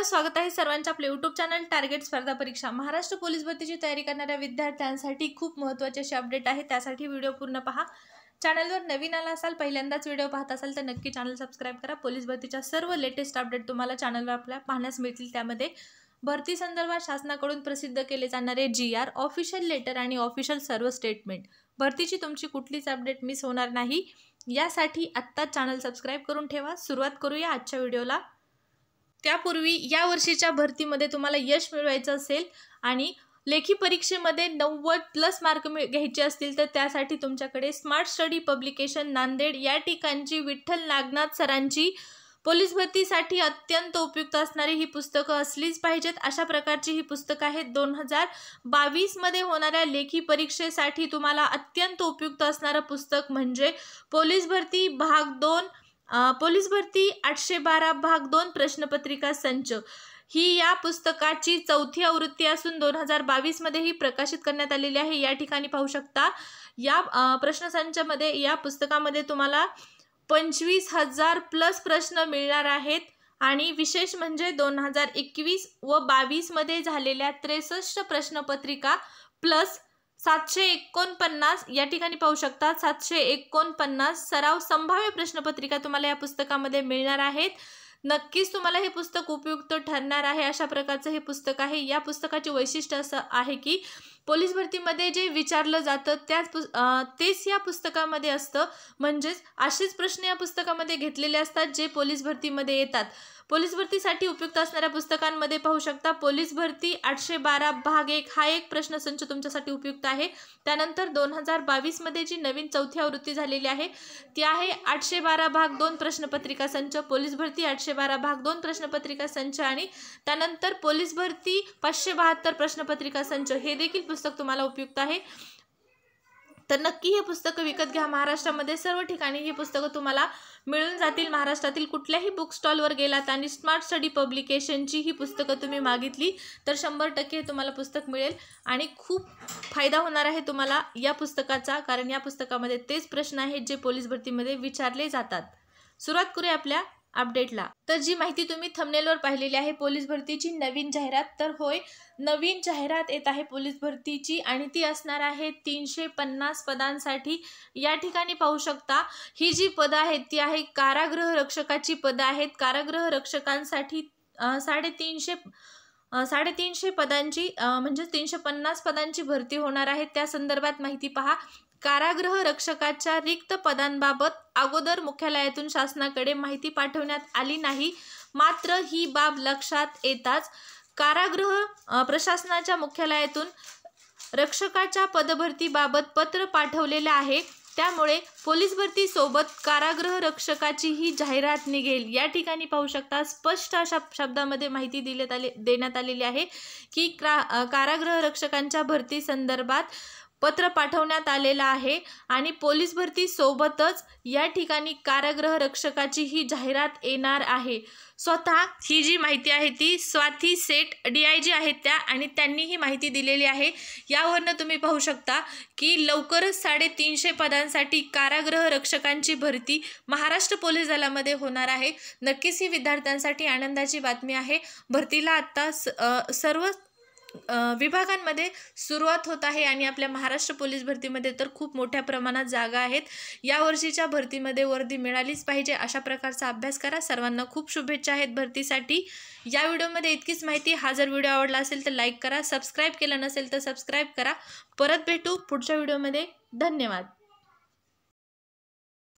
नमस्कार स्वागत आहे सर्वांच्या आपल्या यूट्यूब चॅनल टार्गेट स्पर्धा परीक्षा महाराष्ट्र पोलीस भरतीची तयारी करणाऱ्या विद्यार्थ्यांसाठी खूप महत्त्वाचे असे अपडेट आहे त्यासाठी व्हिडिओ पूर्ण पहा चॅनलवर नवीन आला असाल पहिल्यांदाच व्हिडिओ पाहत असाल तर नक्की चॅनल सबस्क्राईब करा पोलीस भरतीच्या सर्व लेटेस्ट अपडेट तुम्हाला चॅनलवर आपल्या पाहण्यास मिळतील त्यामध्ये भरती संदर्भात शासनाकडून प्रसिद्ध केले जाणारे जी आर ऑफिशियल लेटर आणि ऑफिशियल सर्व स्टेटमेंट भरतीची तुमची कुठलीच अपडेट मिस होणार नाही यासाठी आत्ताच चॅनल सबस्क्राईब करून ठेवा सुरुवात करूया आजच्या व्हिडिओला त्यापूर्वी या वर्षीच्या भरतीमध्ये तुम्हाला यश मिळवायचं असेल आणि लेखी परीक्षेमध्ये नव्वद प्लस मार्क मिळ घ्यायचे असतील तर त्यासाठी तुमच्याकडे स्मार्ट स्टडी पब्लिकेशन नांदेड या ठिकाणची विठ्ठल नागनाथ सरांची पोलीस भरतीसाठी अत्यंत उपयुक्त असणारी ही पुस्तकं असलीच पाहिजेत अशा प्रकारची ही पुस्तकं आहेत दोन हजार बावीसमध्ये होणाऱ्या लेखी परीक्षेसाठी तुम्हाला अत्यंत उपयुक्त असणारं पुस्तक म्हणजे पोलीस भरती भाग दोन पोलीस भरती आठशे बारा भाग दोन प्रश्नपत्रिका संच ही या पुस्तकाची चौथी आवृत्ती असून दोन हजार बावीसमध्ये ही प्रकाशित करण्यात आलेली आहे या ठिकाणी पाहू शकता या प्रश्नसंचमध्ये या पुस्तकामध्ये तुम्हाला पंचवीस हजार प्लस प्रश्न मिळणार आहेत आणि विशेष म्हणजे दोन हजार एकवीस व बावीसमध्ये झालेल्या त्रेसष्ट प्रश्नपत्रिका प्लस सातशे एकोणपन्नास या ठिकाणी पाहू शकता सातशे एकोणपन्नास सराव संभाव्य प्रश्नपत्रिका तुम्हाला या पुस्तकामध्ये मिळणार आहेत नक्कीच तुम्हाला हे पुस्तक उपयुक्त ठरणार आहे अशा प्रकारचं हे पुस्तक आहे या पुस्तकाचे वैशिष्ट्य असं आहे की पोलीस भरतीमध्ये जे विचारलं जातं त्याच तेच या पुस्तकामध्ये असतं म्हणजेच असेच प्रश्न या पुस्तकामध्ये घेतलेले असतात जे पोलीस भरतीमध्ये येतात पोलीस भरतीसाठी उपयुक्त असणाऱ्या पुस्तकांमध्ये पाहू शकता पोलीस भरती आठशे बारा भाग एक हा एक प्रश्नसंच तुमच्यासाठी उपयुक्त आहे त्यानंतर दोन हजार बावीसमध्ये जी नवीन चौथी आवृत्ती झालेली आहे ती आहे आठशे बारा भाग दोन प्रश्नपत्रिका संच पोलीस भरती आठशे बारा भाग दोन प्रश्नपत्रिका संच आणि त्यानंतर पोलीस भरती पाचशे बहात्तर प्रश्नपत्रिका संच हे देखील पुस्तक पुस्तक तुम्हाला उपयुक्त आहे तर नक्की हे पुस्तक विकत घ्या महाराष्ट्रामध्ये सर्व ठिकाणी ही पुस्तकं तुम्हाला मिळून जातील महाराष्ट्रातील कुठल्याही बुक स्टॉलवर गेलात आणि स्मार्ट स्टडी पब्लिकेशनची ही पुस्तकं तुम्ही मागितली तर शंभर टक्के तुम्हाला पुस्तक मिळेल आणि खूप फायदा होणार आहे तुम्हाला या पुस्तकाचा कारण या पुस्तकामध्ये तेच प्रश्न आहेत जे पोलीस भरतीमध्ये विचारले जातात सुरुवात करूया आपल्या अपडेटला तर जी माहिती तुम्ही थमनेलवर पाहिलेली आहे पोलीस भरतीची नवीन जाहिरात तर होय नवीन जाहिरात येत आहे पोलीस भरतीची आणि ती असणार आहे तीनशे पन्नास पदांसाठी या ठिकाणी पाहू शकता ही जी पदं आहेत ती आहे कारागृह रक्षकाची पदं आहेत कारागृह रक्षकांसाठी साडेतीनशे साडेतीनशे पदांची म्हणजे तीनशे पन्नास पदांची भरती होणार आहे त्या संदर्भात माहिती पहा कारागृह रक्षकाच्या रिक्त पदांबाबत अगोदर मुख्यालयातून शासनाकडे माहिती पाठवण्यात आली नाही मात्र ही बाब लक्षात येताच कारागृह प्रशासनाच्या मुख्यालयातून रक्षकाच्या पदभरतीबाबत पत्र पाठवलेलं आहे त्यामुळे पोलीस भरतीसोबत कारागृह रक्षकाची ही जाहिरात निघेल या ठिकाणी पाहू शकता स्पष्ट अशा शब्दामध्ये माहिती देण्यात आलेली आहे की कारागृह रक्षकांच्या भरती संदर्भात पत्र पाठवण्यात आलेलं आहे आणि पोलीस भरतीसोबतच या ठिकाणी कारागृह रक्षकाची ही जाहिरात येणार आहे स्वतः ही जी माहिती आहे ती Swati set D I G आहेत त्या आणि त्यांनी ही माहिती दिलेली आहे यावरनं तुम्ही पाहू शकता की लवकरच साडेतीनशे पदांसाठी कारागृह रक्षकांची भरती महाराष्ट्र पोलीस दलामध्ये होणार आहे नक्कीच ही विद्यार्थ्यांसाठी आनंदाची बातमी आहे भरतीला आत्ता सर्व विभागांमध्ये सुरुवात होत आहे आणि आपल्या महाराष्ट्र पोलीस भरतीमध्ये तर खूप मोठ्या प्रमाणात जागा आहेत या वर्षीच्या भरतीमध्ये वर्दी मिळालीच पाहिजे अशा प्रकारचा अभ्यास करा सर्वांना खूप शुभेच्छा आहेत भरतीसाठी या व्हिडिओमध्ये इतकीच माहिती हा जर व्हिडिओ आवडला असेल तर लाईक करा सबस्क्राईब केलं नसेल तर सबस्क्राईब करा परत भेटू पुढच्या व्हिडिओमध्ये धन्यवाद